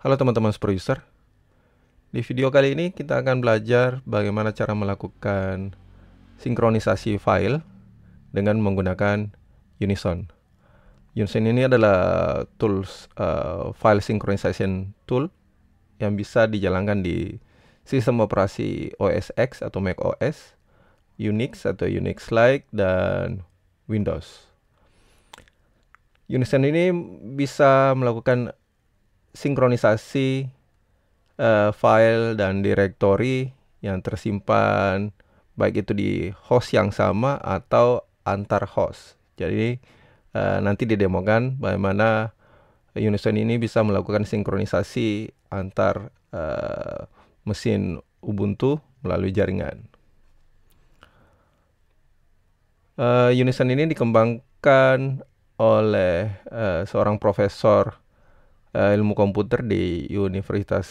Halo teman-teman User Di video kali ini kita akan belajar bagaimana cara melakukan sinkronisasi file dengan menggunakan Unison. Unison ini adalah tools uh, file synchronization tool yang bisa dijalankan di sistem operasi OS X atau Mac OS, Unix atau Unix-like dan Windows. Unison ini bisa melakukan sinkronisasi uh, file dan direktori yang tersimpan baik itu di host yang sama atau antar host. Jadi uh, nanti didemokan bagaimana Unison ini bisa melakukan sinkronisasi antar uh, mesin Ubuntu melalui jaringan. Uh, Unison ini dikembangkan oleh uh, seorang profesor uh, ilmu komputer di Universitas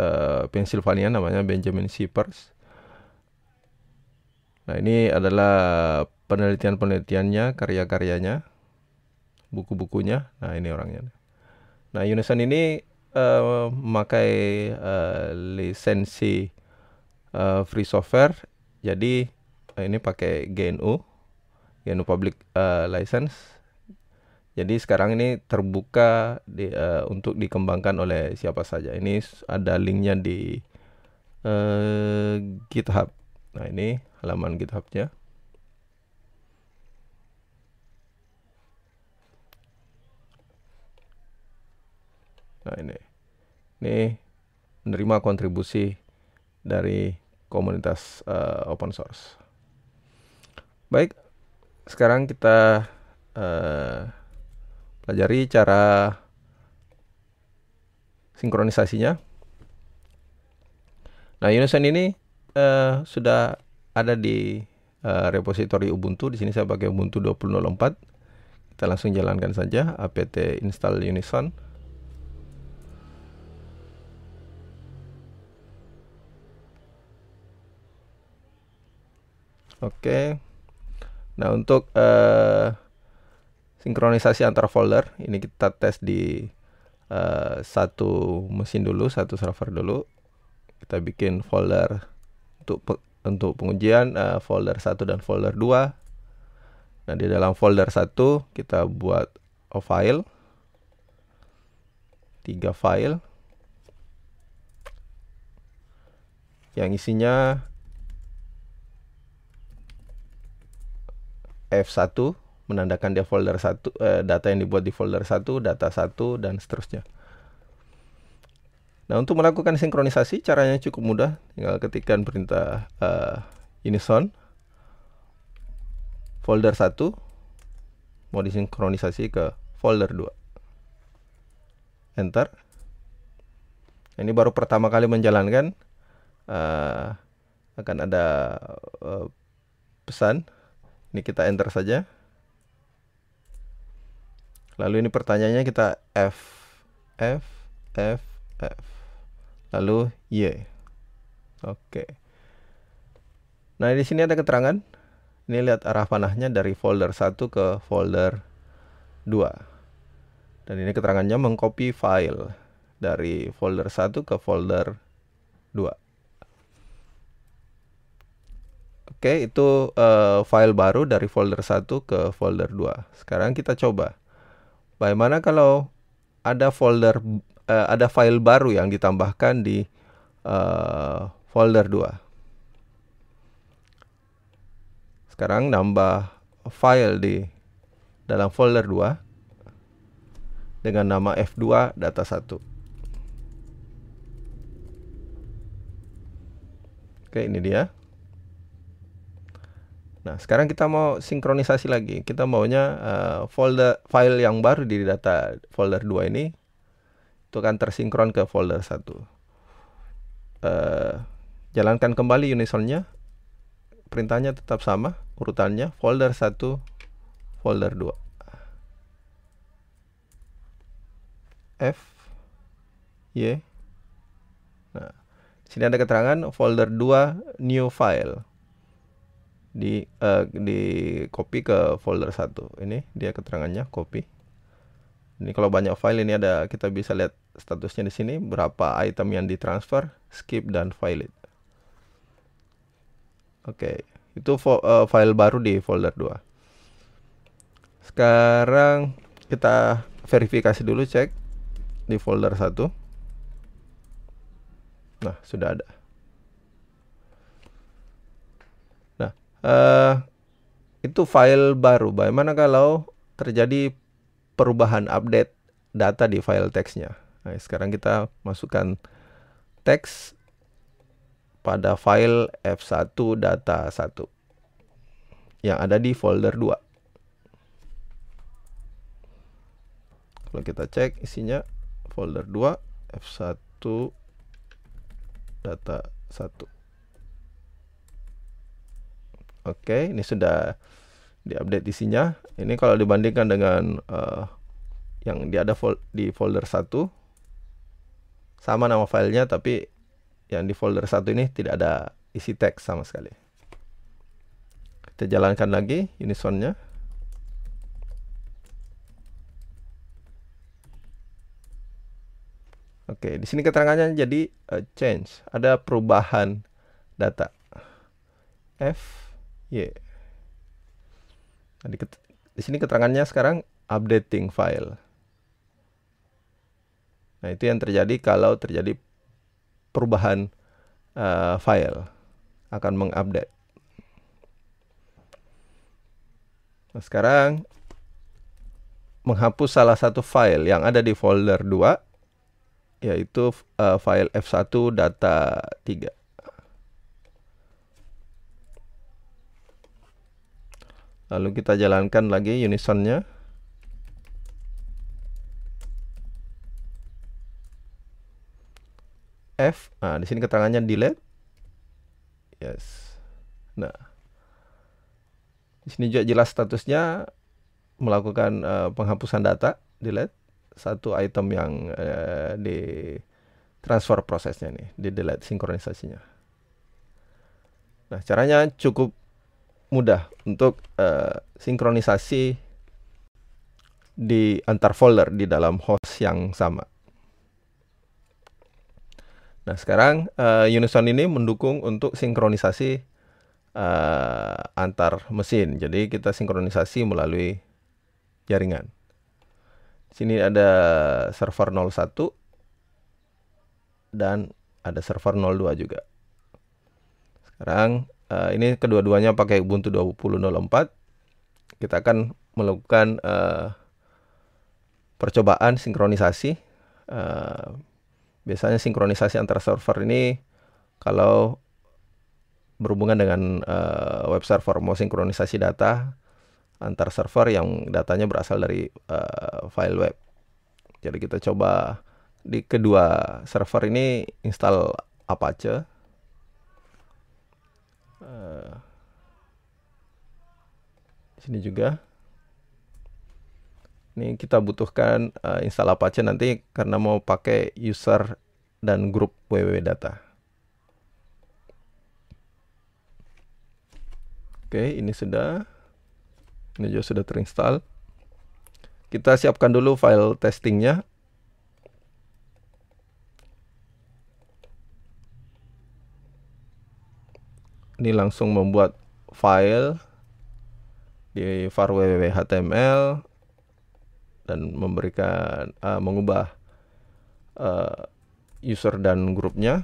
uh, Pennsylvania namanya Benjamin Sievers. Nah, ini adalah penelitian-penelitiannya, karya-karyanya, buku-bukunya. Nah, ini orangnya. Nah, Yunusan ini uh, memakai uh, lisensi uh, free software. Jadi, uh, ini pakai GNU, GNU Public uh, License jadi sekarang ini terbuka di, uh, untuk dikembangkan oleh siapa saja. Ini ada linknya di uh, GitHub. Nah ini halaman GitHubnya. Nah ini, ini menerima kontribusi dari komunitas uh, open source. Baik, sekarang kita uh, pelajari cara sinkronisasinya. Nah, Unison ini uh, sudah ada di uh, repository Ubuntu. Di sini saya pakai Ubuntu 20.04. Kita langsung jalankan saja apt install Unison. Oke. Okay. Nah, untuk uh, sinkronisasi antar folder ini kita tes di uh, satu mesin dulu satu server dulu kita bikin folder untuk pe untuk pengujian uh, folder 1 dan folder 2 nah di dalam folder 1 kita buat file tiga file yang isinya F1 menandakan dia folder satu eh, data yang dibuat di folder satu data satu dan seterusnya nah untuk melakukan sinkronisasi caranya cukup mudah tinggal ketikkan perintah uh, eh, son folder satu mau disinkronisasi ke folder 2 enter nah, ini baru pertama kali menjalankan uh, akan ada uh, pesan ini kita enter saja Lalu ini pertanyaannya kita F F F F lalu Y. Oke. Nah, di sini ada keterangan. Ini lihat arah panahnya dari folder 1 ke folder 2. Dan ini keterangannya mengcopy file dari folder 1 ke folder 2. Oke, itu uh, file baru dari folder 1 ke folder 2. Sekarang kita coba Bagaimana kalau ada folder uh, ada file baru yang ditambahkan di uh, folder 2. Sekarang nambah file di dalam folder 2 dengan nama F2 data 1. Oke, ini dia. Nah, sekarang kita mau sinkronisasi lagi. Kita maunya uh, folder file yang baru di data folder 2 ini itu akan tersinkron ke folder 1. Uh, eh, jalankan kembali unisonnya. Perintahnya tetap sama, urutannya folder 1, folder 2. F Y. Nah, sini ada keterangan folder 2 new file di uh, di copy ke folder satu ini dia keterangannya copy ini kalau banyak file ini ada kita bisa lihat statusnya di sini berapa item yang ditransfer skip dan file it oke okay. itu uh, file baru di folder 2 sekarang kita verifikasi dulu cek di folder satu nah sudah ada uh, itu file baru. Bagaimana kalau terjadi perubahan update data di file teksnya? Nah, sekarang kita masukkan teks pada file F1 data 1 yang ada di folder 2. Kalau kita cek isinya folder 2 F1 data 1. Oke, ini sudah diupdate isinya. Ini kalau dibandingkan dengan uh, yang di ada fol di folder satu, sama nama filenya tapi yang di folder satu ini tidak ada isi teks sama sekali. Kita jalankan lagi Unison-nya. Oke, di sini keterangannya jadi uh, change, ada perubahan data. F Y. Iya. Nah, di, di sini keterangannya sekarang updating file. Nah, itu yang terjadi kalau terjadi perubahan uh, file akan mengupdate. Nah, sekarang menghapus salah satu file yang ada di folder 2 yaitu uh, file F1 data 3. lalu kita jalankan lagi unisonnya F nah di sini keterangannya delete yes nah di sini juga jelas statusnya melakukan uh, penghapusan data delete satu item yang uh, di transfer prosesnya nih di delete sinkronisasinya nah caranya cukup mudah untuk uh, sinkronisasi di antar folder di dalam host yang sama. Nah sekarang uh, Unison ini mendukung untuk sinkronisasi uh, antar mesin. Jadi kita sinkronisasi melalui jaringan. Di Sini ada server 01 dan ada server 02 juga. Sekarang uh, ini kedua-duanya pakai Ubuntu 20.04 kita akan melakukan uh, percobaan sinkronisasi uh, biasanya sinkronisasi antara server ini kalau berhubungan dengan uh, web server mau sinkronisasi data antar server yang datanya berasal dari uh, file web jadi kita coba di kedua server ini install Apache di eh, sini juga ini kita butuhkan uh, install Apache nanti karena mau pakai user dan grup www data. Oke, ini sudah. Ini juga sudah terinstall. Kita siapkan dulu file testingnya. ini langsung membuat file di var html dan memberikan uh, mengubah uh, user dan grupnya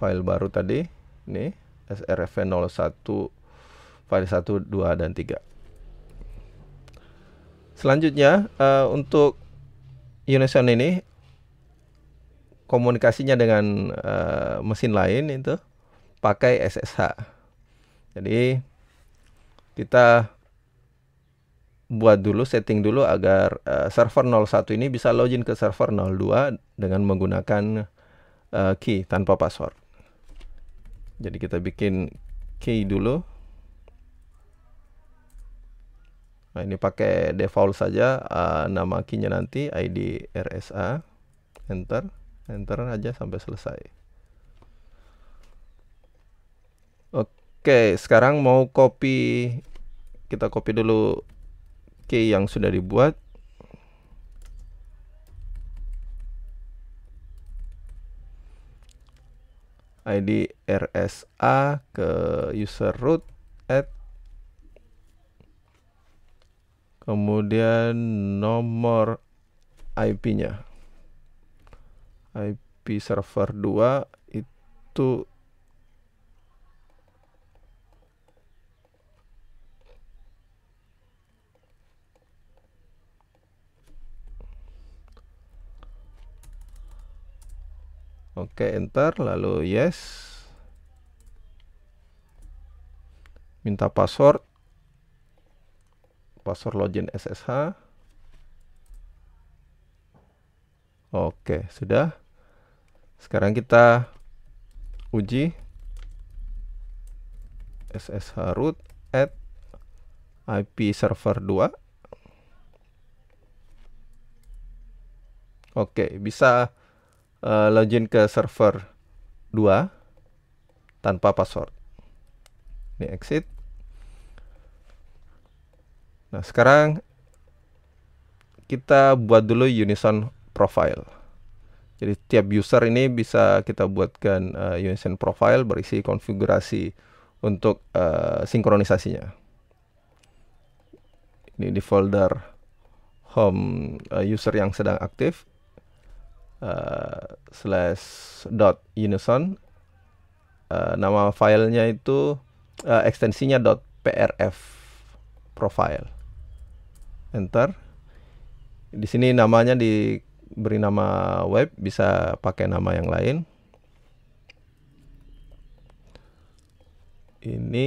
file baru tadi ini srfv 01 file 1 2 dan 3 selanjutnya uh, untuk Unison ini komunikasinya dengan uh, mesin lain itu pakai SSH. Jadi kita buat dulu setting dulu agar uh, server 01 ini bisa login ke server 02 dengan menggunakan uh, key tanpa password. Jadi kita bikin key dulu. Nah, ini pakai default saja uh, nama key-nya nanti ID RSA enter enter aja sampai selesai oke sekarang mau copy kita copy dulu key yang sudah dibuat ID RSA ke user root at kemudian nomor IP-nya IP server 2 itu Oke, okay, enter, lalu yes. Minta password. Password login SSH. Oke, okay, sudah. Sekarang kita uji SSH root at IP server 2. Oke, bisa uh, login ke server 2 tanpa password. Ini exit. Nah, sekarang kita buat dulu unison profile. Jadi tiap user ini bisa kita buatkan uh, eh, USN profile berisi konfigurasi untuk uh, sinkronisasinya. Ini di folder home uh, user yang sedang aktif uh, slash dot unison uh, nama filenya itu uh, ekstensinya dot prf profile enter di sini namanya di beri nama web bisa pakai nama yang lain ini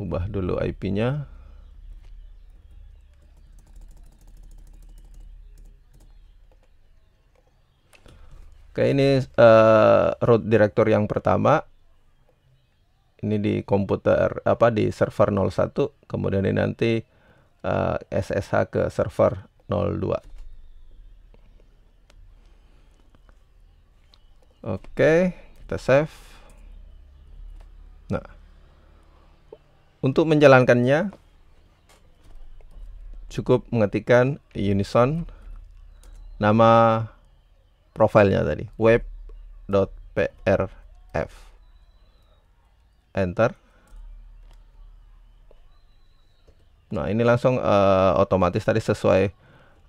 ubah dulu IP-nya Oke ini uh, eh, root director yang pertama ini di komputer apa di server 01 kemudian ini nanti uh, eh, SSH ke server 02 Oke, kita save. Nah, untuk menjalankannya cukup mengetikkan Unison nama profilnya tadi web.prf enter nah ini langsung uh, otomatis tadi sesuai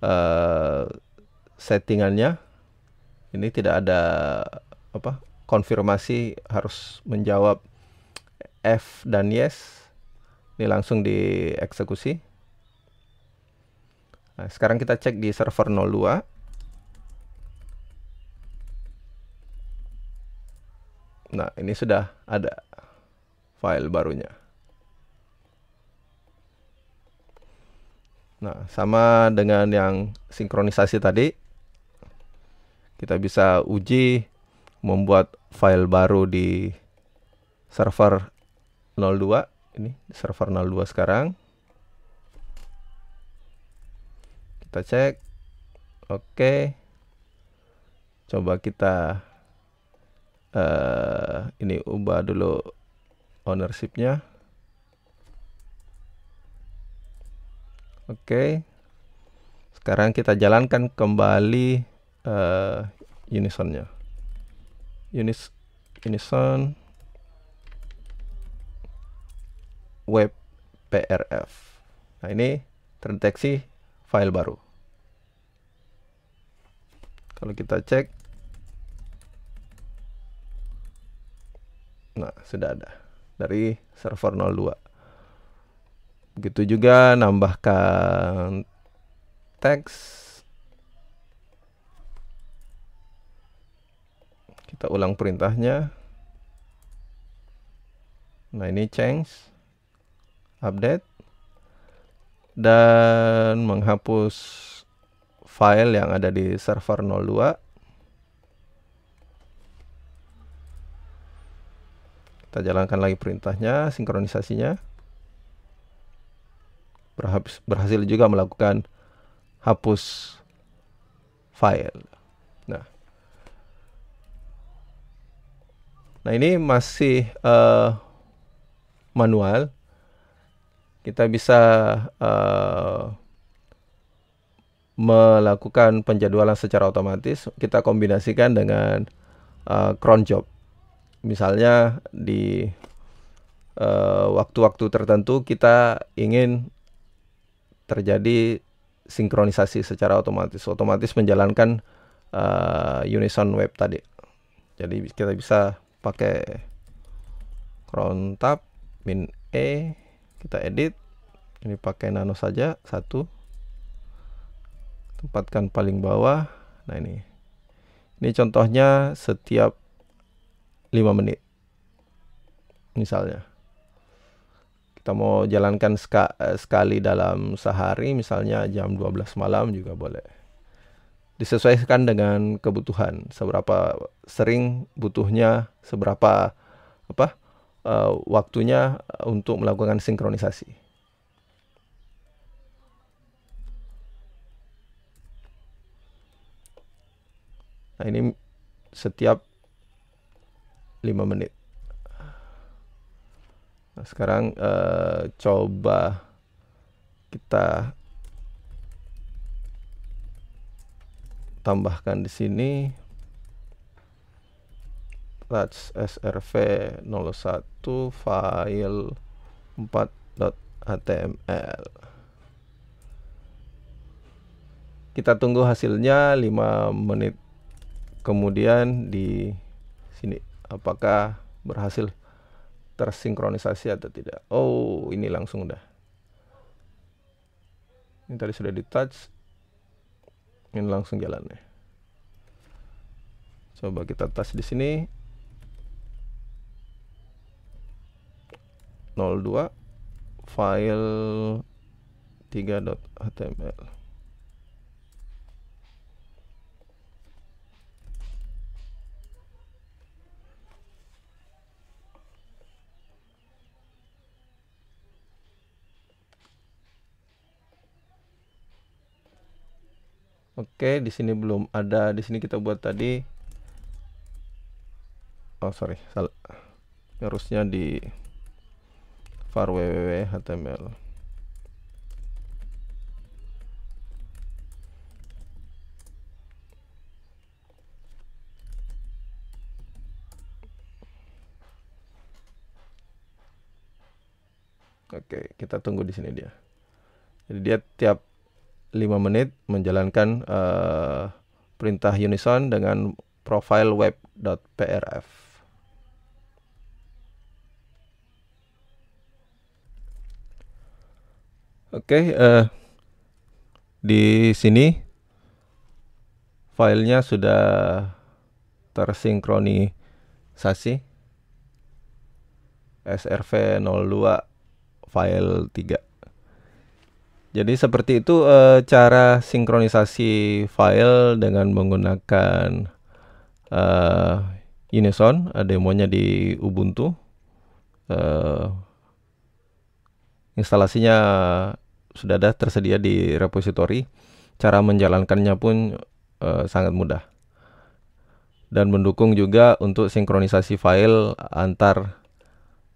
uh, settingannya ini tidak ada apa konfirmasi harus menjawab F dan yes ini langsung dieksekusi nah, sekarang kita cek di server 02 Nah, ini sudah ada file barunya. Nah, sama dengan yang sinkronisasi tadi, kita bisa uji membuat file baru di server 02 ini server 02 sekarang kita cek oke coba kita uh, ini ubah dulu ownershipnya oke sekarang kita jalankan kembali uh, unisonnya unis unison web prf nah ini terdeteksi file baru kalau kita cek Nah, sudah ada dari server 02 begitu juga nambahkan teks kita ulang perintahnya nah ini change update dan menghapus file yang ada di server 02 Kita jalankan lagi perintahnya, sinkronisasinya. Berhasil juga melakukan hapus file. Nah, nah ini masih uh, manual. Kita bisa uh, melakukan penjadwalan secara otomatis. Kita kombinasikan dengan uh, cron job misalnya di eh, waktu-waktu uh, tertentu kita ingin terjadi sinkronisasi secara otomatis otomatis menjalankan uh, unison web tadi jadi kita bisa pakai cron tab min e kita edit ini pakai nano saja satu tempatkan paling bawah nah ini ini contohnya setiap 5 menit misalnya kita mau jalankan ska, eh, sekali dalam sehari misalnya jam 12 malam juga boleh disesuaikan dengan kebutuhan seberapa sering butuhnya seberapa apa uh, waktunya eh, untuk melakukan sinkronisasi nah ini setiap 5 menit nah, sekarang uh, coba kita tambahkan di sini touch srv 01 file 4.html kita tunggu hasilnya 5 menit kemudian di sini apakah berhasil tersinkronisasi atau tidak oh ini langsung udah ini tadi sudah di touch ini langsung jalan ya coba kita touch di sini 02 file 3.html Oke, di sini belum ada. Di sini kita buat tadi. Oh, sorry, salah. Harusnya di var www html. Oke, kita tunggu di sini dia. Jadi dia tiap 5 menit menjalankan uh, perintah unison dengan profile web.prf. Oke, okay, uh, eh, di sini filenya sudah tersinkronisasi SRV02 file 3. Jadi seperti itu e, cara sinkronisasi file dengan menggunakan e, Unison, eh, demonya di Ubuntu. E, instalasinya sudah ada tersedia di repository. Cara menjalankannya pun e, sangat mudah. Dan mendukung juga untuk sinkronisasi file antar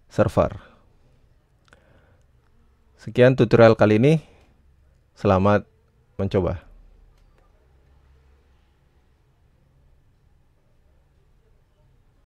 server. Sekian tutorial kali ini. Selamat mencoba.